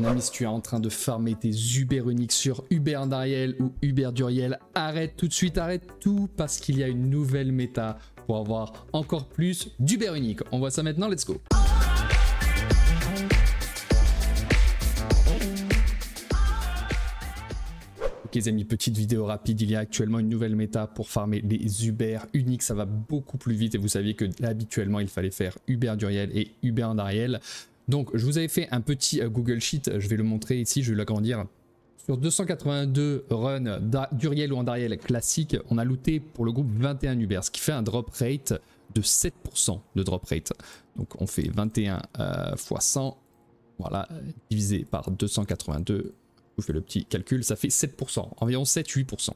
Mon ami, si tu es en train de farmer tes Uber uniques sur Uber Dariel ou Uber Duriel, arrête tout de suite, arrête tout parce qu'il y a une nouvelle méta pour avoir encore plus d'Uber unique. On voit ça maintenant, let's go. Ok les amis, petite vidéo rapide, il y a actuellement une nouvelle méta pour farmer les Uber uniques, ça va beaucoup plus vite et vous saviez que habituellement il fallait faire Uber Duriel et Uber Andariel. Donc je vous avais fait un petit euh, Google Sheet, euh, je vais le montrer ici, je vais l'agrandir. Sur 282 runs d'Uriel ou Andariel classique, on a looté pour le groupe 21 Uber, ce qui fait un drop rate de 7% de drop rate. Donc on fait 21 x 100, voilà, divisé par 282, je vous fais le petit calcul, ça fait 7%, environ 7-8%.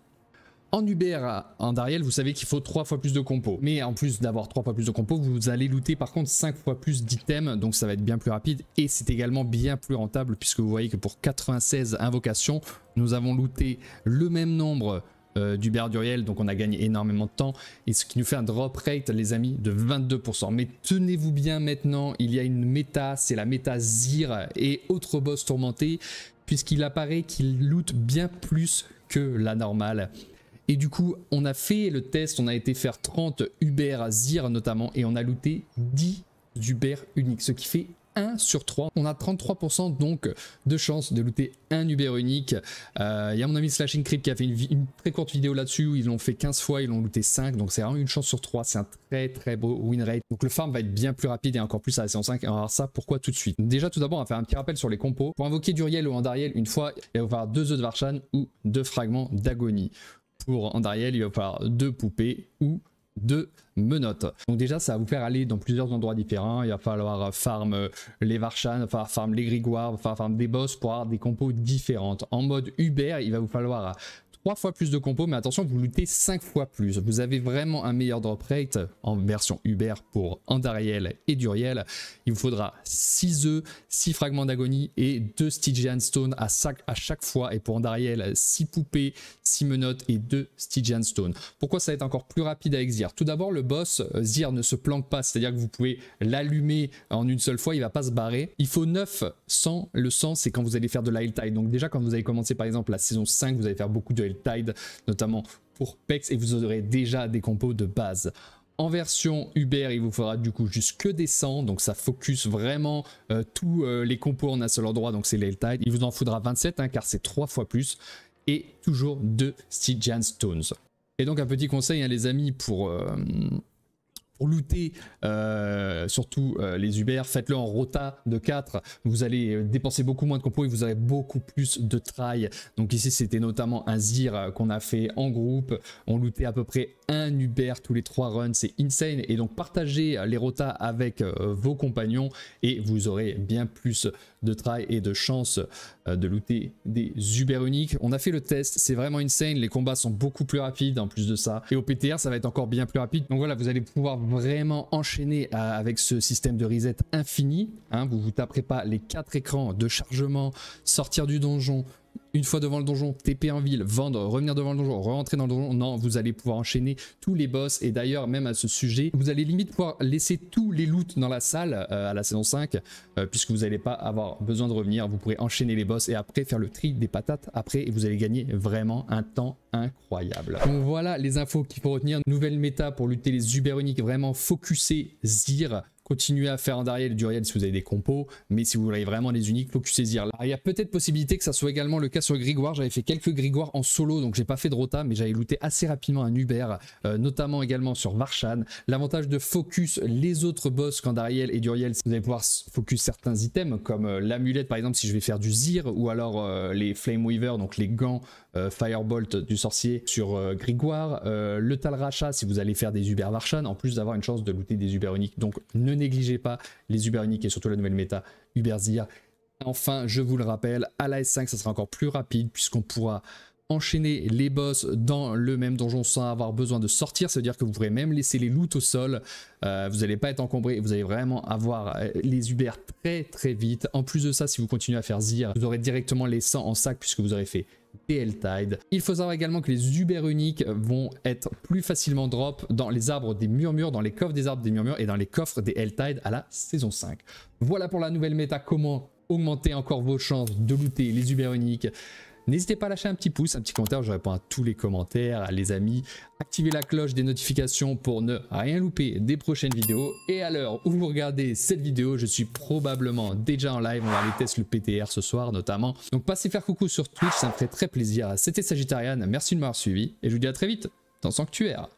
En Uber, en Dariel, vous savez qu'il faut 3 fois plus de compos. Mais en plus d'avoir 3 fois plus de compos, vous allez looter par contre 5 fois plus d'items, donc ça va être bien plus rapide. Et c'est également bien plus rentable, puisque vous voyez que pour 96 invocations, nous avons looté le même nombre du euh, d'Uber Duriel, donc on a gagné énormément de temps, et ce qui nous fait un drop rate, les amis, de 22%. Mais tenez-vous bien maintenant, il y a une méta, c'est la méta Zir et autres boss tourmentés, puisqu'il apparaît qu'il loot bien plus que la normale. Et du coup, on a fait le test, on a été faire 30 Uber à Zir notamment, et on a looté 10 Uber uniques, ce qui fait 1 sur 3. On a 33% donc de chance de looter un Uber unique. Il euh, y a mon ami Slashing Creep qui a fait une, très courte vidéo là-dessus où ils l'ont fait 15 fois, ils l'ont looté 5. Donc c'est vraiment une chance sur 3. C'est un très très beau win rate. Donc le farm va être bien plus rapide et encore plus à la séance 5. Et on va voir ça pourquoi tout de suite. Déjà tout d'abord on va faire un petit rappel sur les compos. Pour invoquer Duriel ou Andariel une fois, il va y avoir deux œufs de Varchan ou 2 fragments d'agonie pour Andariel, il va falloir deux poupées ou deux menottes. Donc déjà, ça va vous faire aller dans plusieurs endroits différents. Il va falloir farm les Varchan, il farm les Grégoire, il farm des boss pour avoir des compos différentes. En mode Uber, il va vous falloir 3 fois plus de compos, mais attention, vous lootez 5 fois plus. Vous avez vraiment un meilleur drop rate en version Uber pour Andariel et Duriel. Il vous faudra 6 œufs, 6 fragments d'agonie et 2 Stygian Stone à, à chaque fois. Et pour Andariel, 6 poupées, 6 menottes et 2 Stygian Stone. Pourquoi ça va être encore plus rapide avec Zir Tout d'abord, le boss, euh, Zir ne se planque pas, c'est-à-dire que vous pouvez l'allumer en une seule fois, il ne va pas se barrer. Il faut 9 sans Le 100, c'est quand vous allez faire de l'High Donc déjà, quand vous avez commencé par exemple la saison 5, vous allez faire beaucoup de Tide, notamment pour PEX, et vous aurez déjà des compos de base. En version Uber, il vous faudra du coup jusque des 100, donc ça focus vraiment euh, tous euh, les compos en un seul endroit, donc c'est Tide. Il vous en faudra 27, hein, car c'est trois fois plus, et toujours de Stygian Stones. Et donc un petit conseil, à hein, les amis, pour... Euh, pour looter euh, surtout euh, les Uber, faites-le en rota de 4, vous allez euh, dépenser beaucoup moins de compos et vous aurez beaucoup plus de try. Donc ici c'était notamment un Zir qu'on a fait en groupe, on lootait à peu près un Uber tous les 3 runs, c'est insane. Et donc partagez les rotas avec vos compagnons et vous aurez bien plus de try et de chance de looter des Uber uniques. On a fait le test, c'est vraiment insane, les combats sont beaucoup plus rapides en plus de ça. Et au PTR ça va être encore bien plus rapide, donc voilà vous allez pouvoir vraiment enchaîné euh, avec ce système de reset infini. Vous hein. vous vous taperez pas les quatre écrans de chargement, sortir du donjon, une fois devant le donjon, TP en ville, vendre, revenir devant le donjon, rentrer dans le donjon. Non, vous allez pouvoir enchaîner tous les boss. Et d'ailleurs, même à ce sujet, vous allez limite pouvoir laisser tous les loots dans la salle euh, à la saison 5, euh, puisque vous n'allez pas avoir besoin de revenir. Vous pourrez enchaîner les boss et après faire le tri des patates après et vous allez gagner vraiment un temps incroyable. Donc voilà les infos qu'il faut retenir. Nouvelle méta pour lutter les uberoniques, vraiment focusé, zir. Continuez à faire un Dariel et Duriel si vous avez des compos, mais si vous voulez vraiment les uniques, faut que saisir. Là, il y a peut-être possibilité que ça soit également le cas sur Grégoire. J'avais fait quelques Grégoire en solo, donc j'ai pas fait de rota, mais j'avais looté assez rapidement un Uber, euh, notamment également sur Varshan. L'avantage de focus les autres boss quand Dariel et Duriel, vous allez pouvoir focus certains items, comme euh, l'amulette par exemple si je vais faire du Zir, ou alors euh, les Flame Weaver, donc les gants Firebolt du sorcier sur Grégoire, le Talracha si vous allez faire des Uber Varshan, en plus d'avoir une chance de looter des Uber uniques. Donc ne négligez pas les Uber Uniques et surtout la nouvelle méta zir. Enfin, je vous le rappelle, à la S5, ça sera encore plus rapide puisqu'on pourra enchaîner les boss dans le même donjon sans avoir besoin de sortir, c'est-à-dire que vous pourrez même laisser les loots au sol, euh, vous n'allez pas être encombré, vous allez vraiment avoir euh, les Uber très très vite. En plus de ça, si vous continuez à faire Zir, vous aurez directement les 100 en sac puisque vous aurez fait et Tide. Il faut savoir également que les Uber uniques vont être plus facilement drop dans les arbres des murmures, dans les coffres des arbres des murmures et dans les coffres des tide à la saison 5. Voilà pour la nouvelle méta, comment augmenter encore vos chances de looter les Uber uniques, N'hésitez pas à lâcher un petit pouce, un petit commentaire, je réponds à tous les commentaires, à les amis. Activez la cloche des notifications pour ne rien louper des prochaines vidéos. Et à l'heure où vous regardez cette vidéo, je suis probablement déjà en live. On va aller tester le PTR ce soir notamment. Donc passez faire coucou sur Twitch, ça me ferait très plaisir. C'était Sagittarian, merci de m'avoir suivi et je vous dis à très vite dans Sanctuaire.